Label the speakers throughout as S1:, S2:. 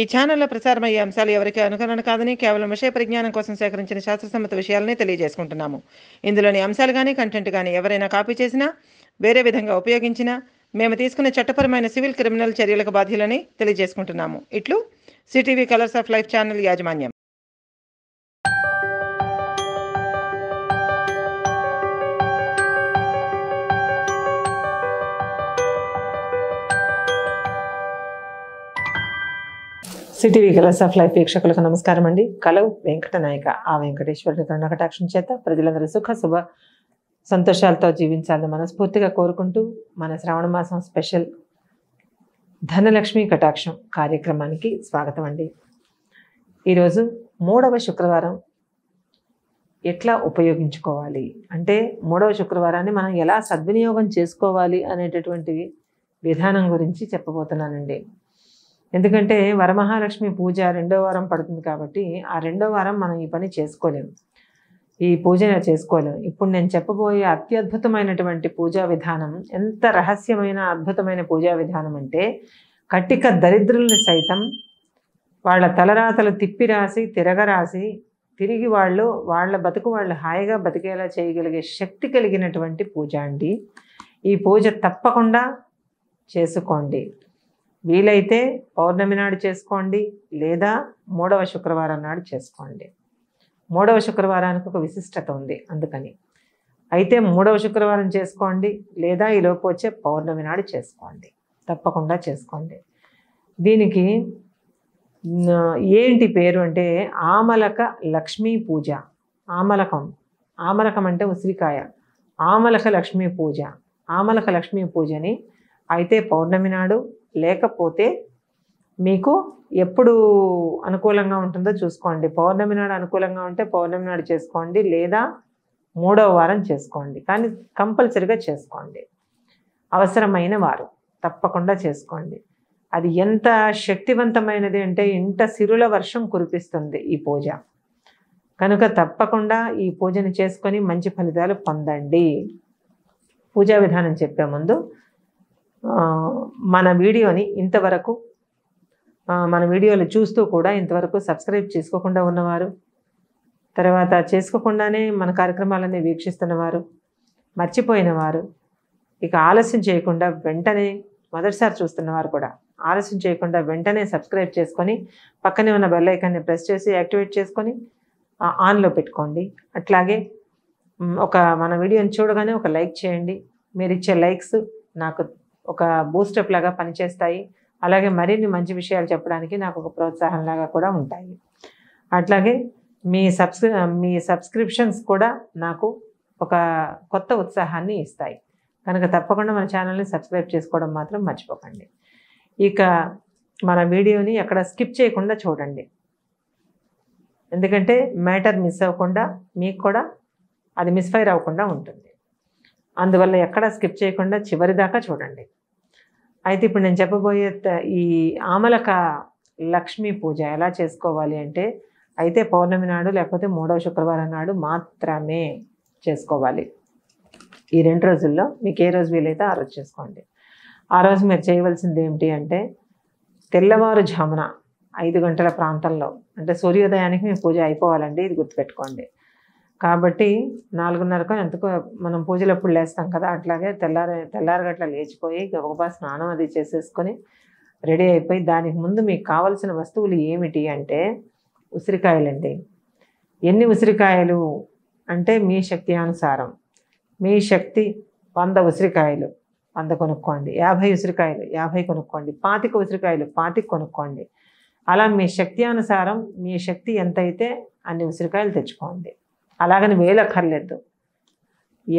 S1: ఈ ఛానల్లో ప్రసారమయ్యే అంశాలు ఎవరికి అనుకరణ కాదని కేవలం విషయ పరిజ్ఞానం కోసం సేకరించిన శాస్త్రసమ్మత విషయాలని తెలియజేసుకుంటున్నాము ఇందులోని అంశాలు కానీ కంటెంట్ కానీ ఎవరైనా కాపీ చేసినా వేరే విధంగా ఉపయోగించినా మేము తీసుకున్న చట్టపరమైన సివిల్ క్రిమినల్ చర్యలకు బాధ్యులని తెలియజేసుకుంటున్నాము ఇట్లు CTV colours of life channel యాజమాన్యం సిటీవీ కలర్స్ ఆఫ్ లైఫ్ వీక్షకులకు నమస్కారం అండి కలవు వెంకట నాయక ఆ వెంకటేశ్వరుని కటాక్షం చేత ప్రజలందరూ సుఖ శుభ సంతోషాలతో జీవించాలని మనస్ఫూర్తిగా కోరుకుంటూ మన శ్రావణ మాసం స్పెషల్ ధనలక్ష్మి కటాక్షం కార్యక్రమానికి స్వాగతం అండి ఈరోజు మూడవ శుక్రవారం ఎట్లా ఉపయోగించుకోవాలి అంటే మూడవ శుక్రవారాన్ని మనం ఎలా సద్వినియోగం చేసుకోవాలి అనేటటువంటివి విధానం గురించి చెప్పబోతున్నానండి ఎందుకంటే వరమహాలక్ష్మి పూజ రెండో వారం పడుతుంది కాబట్టి ఆ రెండో వారం మనం ఈ పని చేసుకోలేము ఈ పూజ చేసుకోలేము ఇప్పుడు నేను చెప్పబోయే అత్యద్భుతమైనటువంటి పూజా విధానం ఎంత రహస్యమైన అద్భుతమైన పూజా విధానం అంటే కట్టిక దరిద్రుల్ని సైతం వాళ్ళ తలరాతలు తిప్పి రాసి తిరగరాసి తిరిగి వాళ్ళు వాళ్ళ బతుకు వాళ్ళు హాయిగా బతికేలా చేయగలిగే శక్తి కలిగినటువంటి పూజ అండి ఈ పూజ తప్పకుండా చేసుకోండి వీలైతే పౌర్ణమి నాడు చేసుకోండి లేదా మూడవ శుక్రవారం నాడు చేసుకోండి మూడవ శుక్రవారానికి ఒక విశిష్టత ఉంది అందుకని అయితే మూడవ శుక్రవారం చేసుకోండి లేదా ఈలోపు వచ్చే పౌర్ణమి నాడు చేసుకోండి తప్పకుండా చేసుకోండి దీనికి ఏంటి పేరు అంటే ఆమలక లక్ష్మీ పూజ ఆమలకం ఆమలకం అంటే ఉసిరికాయ ఆమలక లక్ష్మీ పూజ ఆమలక లక్ష్మీ పూజని అయితే పౌర్ణమి నాడు లేకపోతే మీకు ఎప్పుడు అనుకూలంగా ఉంటుందో చూసుకోండి పౌర్ణమి నాడు అనుకూలంగా ఉంటే పౌర్ణమి నాడు చేసుకోండి లేదా మూడవ వారం చేసుకోండి కానీ కంపల్సరిగా చేసుకోండి అవసరమైన వారు తప్పకుండా చేసుకోండి అది ఎంత శక్తివంతమైనది అంటే ఇంత సిరుల వర్షం కురిపిస్తుంది ఈ పూజ కనుక తప్పకుండా ఈ పూజను చేసుకొని మంచి ఫలితాలు పొందండి పూజా విధానం చెప్పే ముందు మన వీడియోని ఇంతవరకు మన వీడియోలు చూస్తూ కూడా ఇంతవరకు సబ్స్క్రైబ్ చేసుకోకుండా ఉన్నవారు తర్వాత చేసుకోకుండానే మన కార్యక్రమాలన్నీ వీక్షిస్తున్నవారు మర్చిపోయినవారు ఇక ఆలస్యం చేయకుండా వెంటనే మొదటిసారి చూస్తున్నవారు కూడా ఆలస్యం చేయకుండా వెంటనే సబ్స్క్రైబ్ చేసుకొని పక్కనే ఉన్న బెల్లైకాన్ని ప్రెస్ చేసి యాక్టివేట్ చేసుకొని ఆన్లో పెట్టుకోండి అట్లాగే ఒక మన వీడియోని చూడగానే ఒక లైక్ చేయండి మీరు ఇచ్చే లైక్స్ నాకు ఒక బూస్టప్ లాగా పనిచేస్తాయి అలాగే మరిన్ని మంచి విషయాలు చెప్పడానికి నాకు ఒక ప్రోత్సాహం లాగా కూడా ఉంటాయి అట్లాగే మీ సబ్స్క్రి మీ సబ్స్క్రిప్షన్స్ కూడా నాకు ఒక కొత్త ఉత్సాహాన్ని ఇస్తాయి కనుక తప్పకుండా మన ఛానల్ని సబ్స్క్రైబ్ చేసుకోవడం మాత్రం మర్చిపోకండి ఇక మన వీడియోని ఎక్కడ స్కిప్ చేయకుండా చూడండి ఎందుకంటే మ్యాటర్ మిస్ అవ్వకుండా మీకు కూడా అది మిస్ఫైర్ అవ్వకుండా ఉంటుంది అందువల్ల ఎక్కడ స్కిప్ చేయకుండా చివరి దాకా చూడండి అయితే ఇప్పుడు నేను చెప్పబోయే ఈ ఆమలక లక్ష్మీ పూజ ఎలా చేసుకోవాలి అంటే అయితే పౌర్ణమి నాడు లేకపోతే మూడవ శుక్రవారం నాడు మాత్రమే చేసుకోవాలి ఈ రెండు రోజుల్లో మీకు ఏ రోజు వీలైతే ఆ రోజు చేసుకోండి ఆ రోజు మీరు చేయవలసింది ఏమిటి అంటే తెల్లవారుజామున ఐదు గంటల ప్రాంతంలో అంటే సూర్యోదయానికి మీ పూజ అయిపోవాలండి ఇది గుర్తుపెట్టుకోండి కాబట్టి నాలుగున్నరకు ఎంతకో మనం పూజలప్పుడు లేస్తాం కదా అట్లాగే తెల్లారి తెల్లారగట్ల లేచిపోయి గబగబా స్నానం అది చేసేసుకొని రెడీ అయిపోయి దానికి ముందు మీకు కావలసిన వస్తువులు ఏమిటి అంటే ఉసిరికాయలండి ఎన్ని ఉసిరికాయలు అంటే మీ శక్తి అనుసారం మీ శక్తి వంద ఉసిరికాయలు వంద కొనుక్కోండి యాభై ఉసిరికాయలు యాభై కొనుక్కోండి పాతిక ఉసిరికాయలు పాతిక కొనుక్కోండి అలా మీ శక్తి అనుసారం మీ శక్తి ఎంతైతే అన్ని ఉసిరికాయలు తెచ్చుకోండి అలాగని వేలు అక్కర్లేదు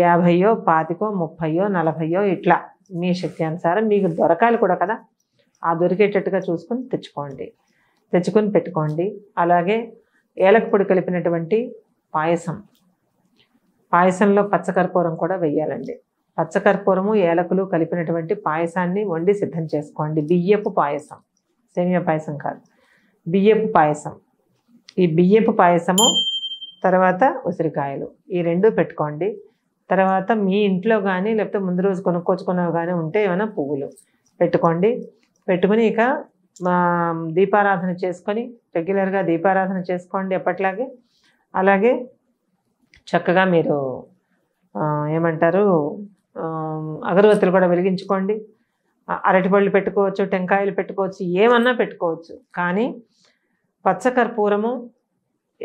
S1: యాభయో పాతికో ముప్పయో నలభయో ఇట్లా మీ శక్తి అనుసారం మీకు దొరకాలి కూడా కదా ఆ దొరికేటట్టుగా చూసుకొని తెచ్చుకోండి తెచ్చుకొని పెట్టుకోండి అలాగే పొడి కలిపినటువంటి పాయసం పాయసంలో పచ్చకర్పూరం కూడా వెయ్యాలండి పచ్చకర్పూరము ఏలకులు కలిపినటువంటి పాయసాన్ని వండి సిద్ధం చేసుకోండి బియ్యపు పాయసం సేమియా పాయసం కాదు బియ్యపు పాయసం ఈ బియ్యపు పాయసము తర్వాత ఉసిరికాయలు ఈ రెండు పెట్టుకోండి తర్వాత మీ ఇంట్లో కానీ లేకపోతే ముందు రోజు కొనుక్కోచుకున్నవి కానీ ఉంటే ఏమైనా పువ్వులు పెట్టుకోండి పెట్టుకుని ఇక దీపారాధన చేసుకొని రెగ్యులర్గా దీపారాధన చేసుకోండి ఎప్పట్లాగే అలాగే చక్కగా మీరు ఏమంటారు అగరబత్తులు కూడా వెలిగించుకోండి అరటిపళ్ళు పెట్టుకోవచ్చు టెంకాయలు పెట్టుకోవచ్చు ఏమన్నా పెట్టుకోవచ్చు కానీ పచ్చకర్పూరము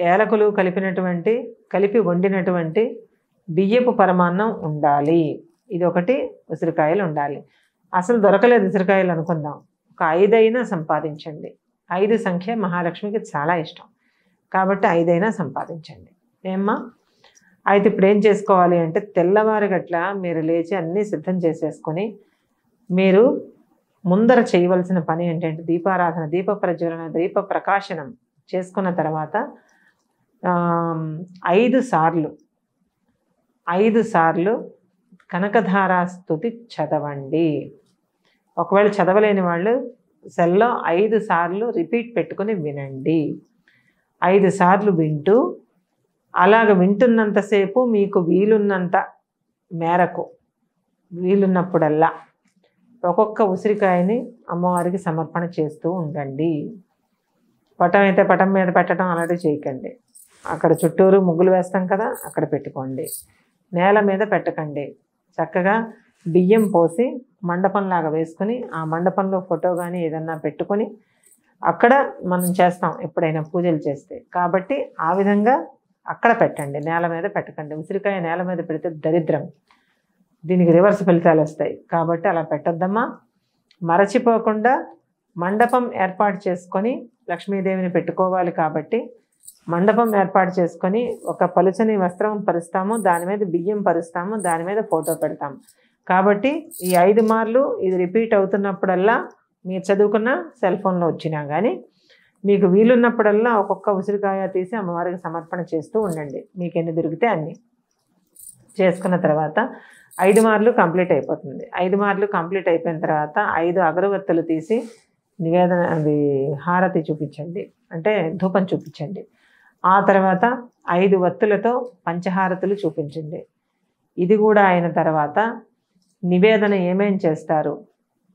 S1: ఏలకులు కలిపినటువంటి కలిపి వండినటువంటి బియ్యపు పరమాన్నం ఉండాలి ఇది ఒకటి ఉసిరికాయలు ఉండాలి అసలు దొరకలేదు ఉసిరికాయలు అనుకుందాం ఒక ఐదైనా సంపాదించండి ఐదు సంఖ్య మహాలక్ష్మికి చాలా ఇష్టం కాబట్టి ఐదైనా సంపాదించండి ఏమ్మా అయితే ఇప్పుడు ఏం చేసుకోవాలి అంటే తెల్లవారి గట్ల మీరు లేచి అన్నీ సిద్ధం చేసేసుకొని మీరు ముందర చేయవలసిన పని ఏంటంటే దీపారాధన దీప ప్రజ్వలన దీప ప్రకాశనం చేసుకున్న తర్వాత ఐదు సార్లు ఐదు సార్లు కనకధారాస్తుతి చదవండి ఒకవేళ చదవలేని వాళ్ళు సెల్లో ఐదు సార్లు రిపీట్ పెట్టుకుని వినండి ఐదు సార్లు వింటూ అలాగ వింటున్నంతసేపు మీకు వీలున్నంత మేరకు వీలున్నప్పుడల్లా ఒక్కొక్క ఉసిరికాయని అమ్మవారికి సమర్పణ చేస్తూ ఉండండి పటం అయితే పటం మీద పెట్టడం అలాంటివి చేయకండి అక్కడ చుట్టూరు ముగ్గులు వేస్తాం కదా అక్కడ పెట్టుకోండి నేల మీద పెట్టకండి చక్కగా బియ్యం పోసి మండపంలాగా వేసుకుని ఆ మండపంలో ఫోటో కానీ ఏదన్నా పెట్టుకొని అక్కడ మనం చేస్తాం ఎప్పుడైనా పూజలు చేస్తే కాబట్టి ఆ విధంగా అక్కడ పెట్టండి నేల మీద పెట్టకండి ఉసిరికాయ నేల మీద పెడితే దరిద్రం దీనికి రివర్స్ ఫలితాలు వస్తాయి కాబట్టి అలా పెట్టొద్దమ్మా మరచిపోకుండా మండపం ఏర్పాటు చేసుకొని లక్ష్మీదేవిని పెట్టుకోవాలి కాబట్టి మండపం ఏర్పాటు చేసుకొని ఒక పలుచని వస్త్రం పరుస్తాము దాని మీద బియ్యం పరుస్తాము దాని మీద ఫోటో పెడతాము కాబట్టి ఈ ఐదు మార్లు ఇది రిపీట్ అవుతున్నప్పుడల్లా మీరు చదువుకున్న సెల్ ఫోన్లో వచ్చినా కానీ మీకు వీలున్నప్పుడల్లా ఒక్కొక్క ఉసిరికాయ తీసి అమ్మవారికి సమర్పణ చేస్తూ ఉండండి మీకు ఎన్ని దొరికితే అన్ని చేసుకున్న తర్వాత ఐదు మార్లు కంప్లీట్ అయిపోతుంది ఐదు మార్లు కంప్లీట్ అయిపోయిన తర్వాత ఐదు అగరబత్తులు తీసి నివేదన అది హారతి చూపించండి అంటే ధూపం చూపించండి ఆ తర్వాత ఐదు వత్తులతో పంచహారతులు చూపించింది ఇది కూడా అయిన తర్వాత నివేదన ఏమేం చేస్తారు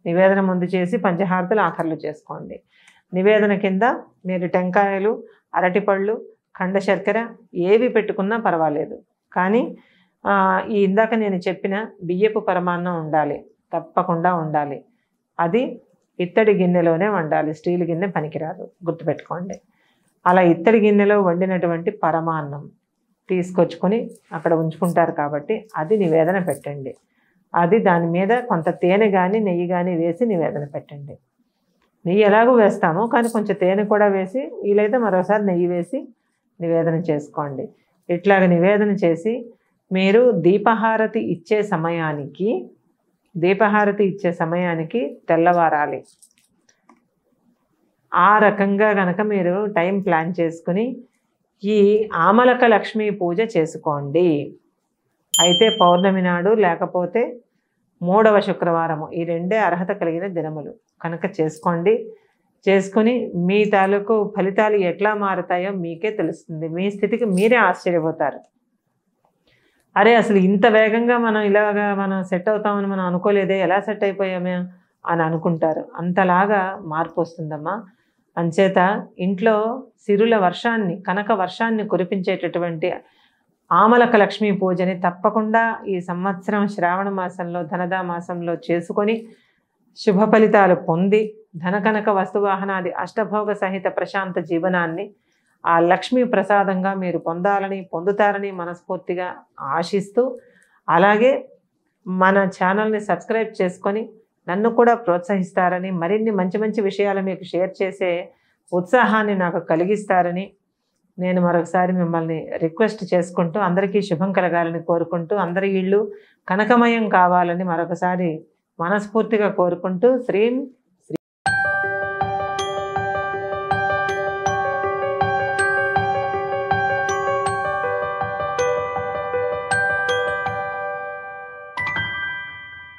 S1: నివేదన ముందు చేసి పంచహారతులు ఆఖర్లు చేసుకోండి నివేదన కింద మీరు టెంకాయలు అరటిపళ్ళు ఖండ శర్కర ఏవి పెట్టుకున్నా పర్వాలేదు కానీ ఈ ఇందాక నేను చెప్పిన బియ్యపు పరమాన్నం ఉండాలి తప్పకుండా ఉండాలి అది ఇత్తడి గిన్నెలోనే వండాలి స్టీల్ గిన్నె పనికిరాదు గుర్తుపెట్టుకోండి అలా ఇత్తడి గిన్నెలో వండినటువంటి పరమాన్నం తీసుకొచ్చుకొని అక్కడ ఉంచుకుంటారు కాబట్టి అది నివేదన పెట్టండి అది దాని మీద కొంత తేనె కానీ నెయ్యి కానీ వేసి నివేదన పెట్టండి నెయ్యి ఎలాగో వేస్తాము కానీ కొంచెం తేనె కూడా వేసి వీలైతే మరోసారి నెయ్యి వేసి నివేదన చేసుకోండి ఇట్లాగ నివేదన చేసి మీరు దీపహారతి ఇచ్చే సమయానికి దీపహారతి ఇచ్చే సమయానికి తెల్లవారాలి ఆ రకంగా కనుక మీరు టైం ప్లాన్ చేసుకుని ఈ ఆమలక లక్ష్మీ పూజ చేసుకోండి అయితే పౌర్ణమి నాడు లేకపోతే మూడవ శుక్రవారము ఈ రెండే అర్హత కలిగిన దినములు కనుక చేసుకోండి చేసుకుని మీ తాలూకు ఫలితాలు ఎట్లా మారుతాయో మీకే తెలుస్తుంది మీ స్థితికి మీరే ఆశ్చర్యపోతారు అరే అసలు ఇంత వేగంగా మనం ఇలాగా మనం సెట్ అవుతామని మనం అనుకోలేదే ఎలా సెట్ అయిపోయామే అని అనుకుంటారు అంతలాగా మార్పు వస్తుందమ్మా అంచేత ఇంట్లో సిరుల వర్షాన్ని కనక వర్షాన్ని కురిపించేటటువంటి ఆమలక లక్ష్మీ పూజని తప్పకుండా ఈ సంవత్సరం శ్రావణ మాసంలో ధనదా మాసంలో చేసుకొని శుభ ఫలితాలు పొంది ధనకనక వస్తువాహనాది అష్టభోగ సహిత ప్రశాంత జీవనాన్ని ఆ లక్ష్మీ ప్రసాదంగా మీరు పొందాలని పొందుతారని మనస్ఫూర్తిగా ఆశిస్తూ అలాగే మన ఛానల్ని సబ్స్క్రైబ్ చేసుకొని నన్ను కూడా ప్రోత్సహిస్తారని మరిన్ని మంచి మంచి విషయాలు మీకు షేర్ చేసే ఉత్సాహాన్ని నాకు కలిగిస్తారని నేను మరొకసారి మిమ్మల్ని రిక్వెస్ట్ చేసుకుంటూ అందరికీ శుభం కలగాలని కోరుకుంటూ అందరి ఇళ్ళు కనకమయం కావాలని మరొకసారి మనస్ఫూర్తిగా కోరుకుంటూ శ్రీం